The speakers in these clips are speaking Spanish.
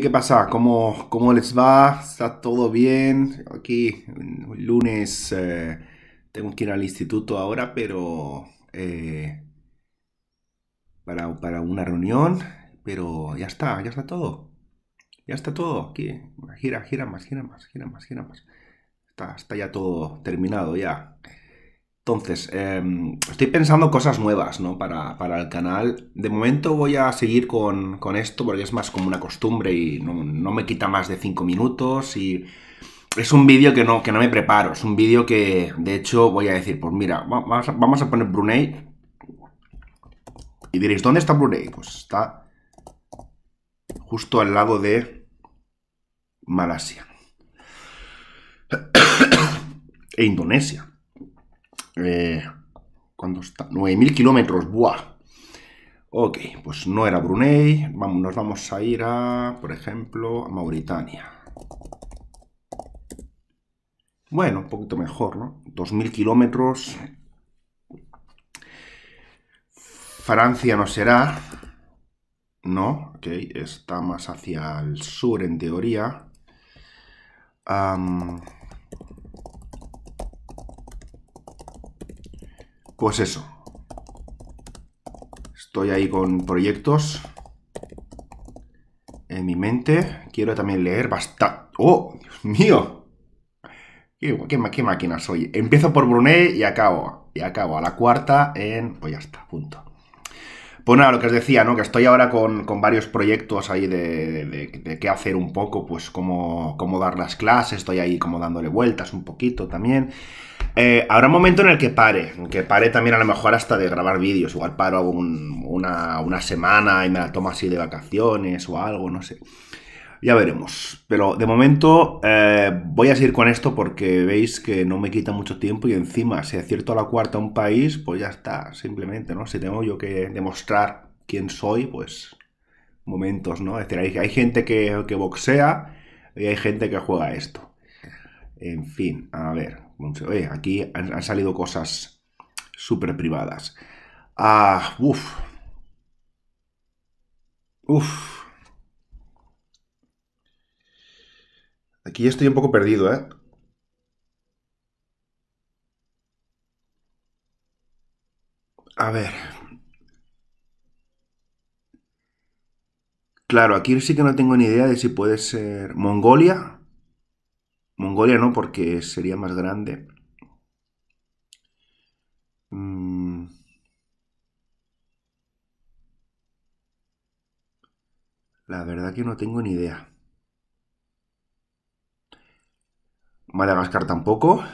¿qué pasa? ¿Cómo, les va? ¿Está todo bien? Aquí, el lunes, eh, tengo que ir al instituto ahora, pero eh, para, una reunión, pero ya está, ya está todo. Ya está todo aquí. Gira, gira más, gira más, gira más, gira más. Está, está ya todo terminado ya. Entonces, em, estoy pensando cosas nuevas, Para, el canal. De momento voy a seguir con, esto porque es más como una costumbre y no, me quita más de 5 minutos y... Es un vídeo que no, no me preparo, es un vídeo que de hecho voy a decir, pues mira, vamos vamos a poner Brunei. Y diréis, ¿dónde está Brunei? Pues está justo al lado de Malasia. e Indonesia. Eh, ¿Cuánto está? 9.000 kilómetros, ¡buah! Ok, pues no era Brunei. Vamos, nos vamos a ir a, por ejemplo, a Mauritania. Bueno, un poquito mejor, ¿no? 2.000 kilómetros. Francia no será. No, ok, está más hacia el sur en teoría. Pues eso. Estoy ahí con proyectos en mi mente. Quiero también leer bastante... ¡Oh, Dios mío! ¿Qué, máquinas? soy? Empiezo por Brunei y acabo. Y acabo a la cuarta en... Pues ya está, punto. Pues nada, lo que os decía, ¿no? Que estoy ahora con, varios proyectos ahí de, de, qué hacer un poco, pues cómo, dar las clases, estoy ahí como dándole vueltas un poquito también. Eh, habrá un momento en el que pare, que pare también a lo mejor hasta de grabar vídeos, igual paro una, una semana y me la tomo así de vacaciones o algo, no sé. Ya veremos. Pero de momento eh, voy a seguir con esto porque veis que no me quita mucho tiempo y encima si acierto a la cuarta a un país, pues ya está, simplemente, ¿no? Si tengo yo que demostrar quién soy, pues momentos, ¿no? Es decir, hay, gente que, boxea y hay gente que juega esto. En fin, a ver, oye, aquí han, salido cosas súper privadas. Ah, uff. Uff. Aquí estoy un poco perdido, ¿eh? A ver. Claro, aquí sí que no tengo ni idea de si puede ser Mongolia. Mongolia no, porque sería más grande. Mm. La verdad que no tengo ni idea. Madagascar tampoco.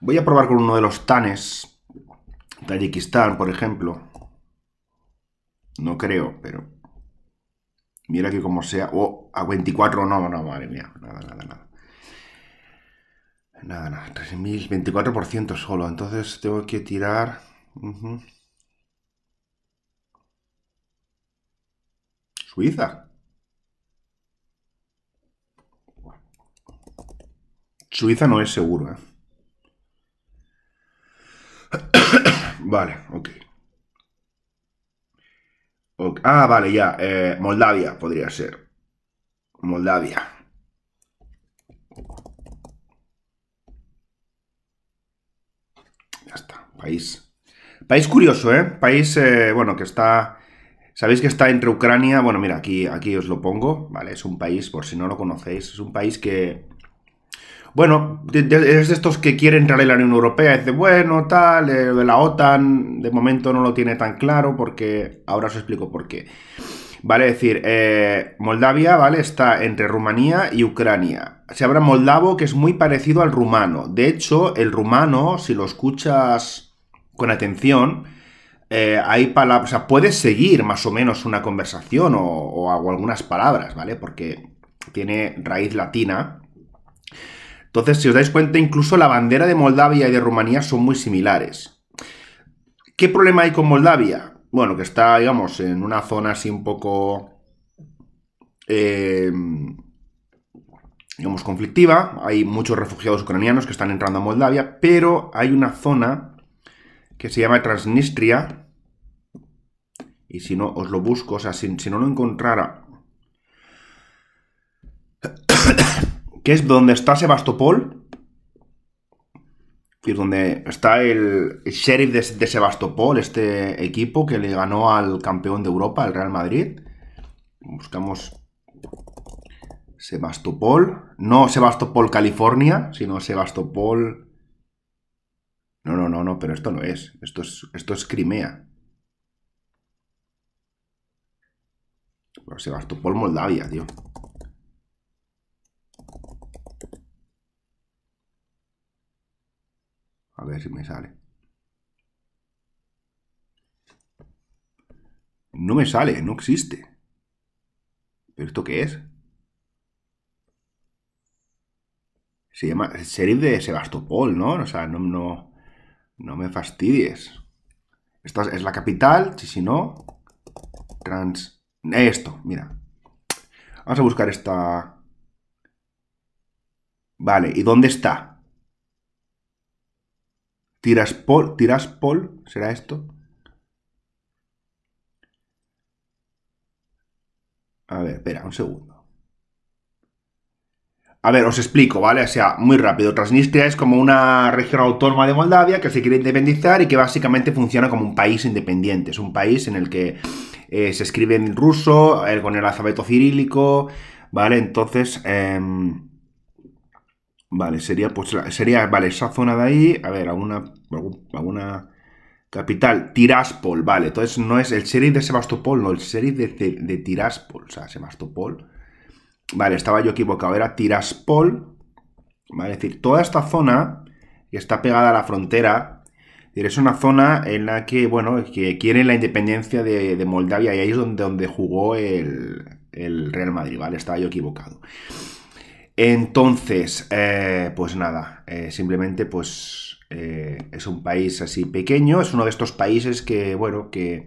Voy a probar con uno de los tanes. Tayikistán, por ejemplo. No creo, pero... Mira que como sea... o oh, a 24 no, no, madre mía. Nada, nada, nada. Nada, nada. 3.000, 24% solo. Entonces tengo que tirar... Suiza. Suiza no es seguro, ¿eh? vale, ok. Ah, vale, ya. Eh, Moldavia podría ser. Moldavia. Ya está. País. País curioso, ¿eh? País, eh, bueno, que está Sabéis que está entre Ucrania, bueno, mira, aquí, aquí os lo pongo, ¿vale? Es un país, por si no lo conocéis, es un país que, bueno, es de, estos que quieren entrar en la Unión Europea, dice, bueno, tal, de la OTAN, de momento no lo tiene tan claro porque, ahora os explico por qué. Vale, es decir, eh, Moldavia, ¿vale? Está entre Rumanía y Ucrania. Se habla moldavo que es muy parecido al rumano. De hecho, el rumano, si lo escuchas con atención, eh, hay palabras, o sea, puedes seguir más o menos una conversación o, algunas palabras, ¿vale? Porque tiene raíz latina. Entonces, si os dais cuenta, incluso la bandera de Moldavia y de Rumanía son muy similares. ¿Qué problema hay con Moldavia? Bueno, que está, digamos, en una zona así un poco... Eh, digamos, conflictiva. Hay muchos refugiados ucranianos que están entrando a Moldavia, pero hay una zona que se llama Transnistria. Y si no, os lo busco, o sea, si, no lo encontrara... que es donde está Sebastopol. Y es donde está el sheriff de, de Sebastopol, este equipo que le ganó al campeón de Europa, el Real Madrid. Buscamos Sebastopol. No Sebastopol, California, sino Sebastopol, no, no, no, no, pero esto no es. Esto es, esto es Crimea. Pues Sebastopol, Moldavia, tío. A ver si me sale. No me sale, no existe. ¿Pero esto qué es? Se llama serie de Sebastopol, ¿no? O sea, no... No me fastidies. Esta es la capital, si no... Trans... Esto, mira. Vamos a buscar esta... Vale, ¿y dónde está? ¿Tiras Tiraspol, ¿será esto? A ver, espera, un segundo. A ver, os explico, ¿vale? O sea, muy rápido. Transnistria es como una región autónoma de Moldavia que se quiere independizar y que básicamente funciona como un país independiente. Es un país en el que eh, se escribe en ruso, eh, con el alfabeto cirílico, ¿vale? Entonces, em, vale, sería, pues, sería, vale, esa zona de ahí, a ver, alguna, alguna capital, Tiraspol, vale. Entonces, no es el sheriff de Sebastopol, no, el sheriff de, de Tiraspol, o sea, Sebastopol Vale, estaba yo equivocado, era Tiraspol, ¿vale? Es decir, toda esta zona que está pegada a la frontera, es una zona en la que, bueno, que quiere la independencia de, Moldavia y ahí es donde, donde jugó el, Real Madrid, ¿vale? Estaba yo equivocado. Entonces, eh, pues nada, eh, simplemente pues eh, es un país así pequeño, es uno de estos países que, bueno, que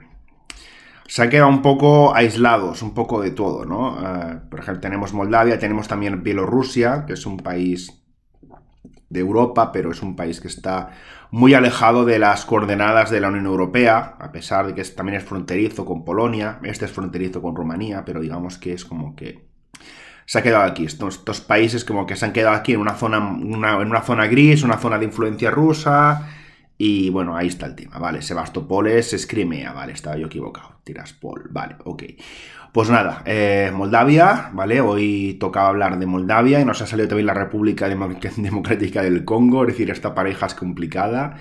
se han quedado un poco aislados, un poco de todo, ¿no? Eh, por ejemplo, tenemos Moldavia, tenemos también Bielorrusia, que es un país de Europa, pero es un país que está muy alejado de las coordenadas de la Unión Europea, a pesar de que también es fronterizo con Polonia, este es fronterizo con Rumanía, pero digamos que es como que se ha quedado aquí. Estos, estos países como que se han quedado aquí en una zona, en una zona gris, una zona de influencia rusa, y bueno, ahí está el tema, ¿vale? Sebastopol es Crimea, ¿vale? Estaba yo equivocado. pol. vale, ok. Pues nada, eh, Moldavia, ¿vale? Hoy tocaba hablar de Moldavia y nos ha salido también la República Democrática del Congo, es decir, esta pareja es complicada.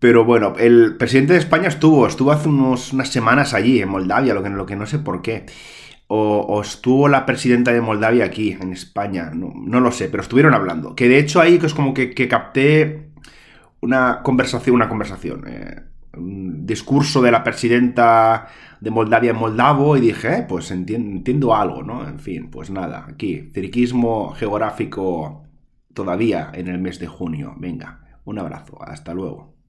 Pero bueno, el presidente de España estuvo, estuvo hace unos, unas semanas allí, en Moldavia, lo que, lo que no sé por qué. O, estuvo la presidenta de Moldavia aquí, en España, no, lo sé, pero estuvieron hablando. Que de hecho ahí que es como que capté una conversación, una conversación, eh, un discurso de la presidenta de Moldavia en Moldavo y dije, eh, pues entiendo algo, ¿no? En fin, pues nada, aquí, cirquismo geográfico todavía en el mes de junio. Venga, un abrazo, hasta luego.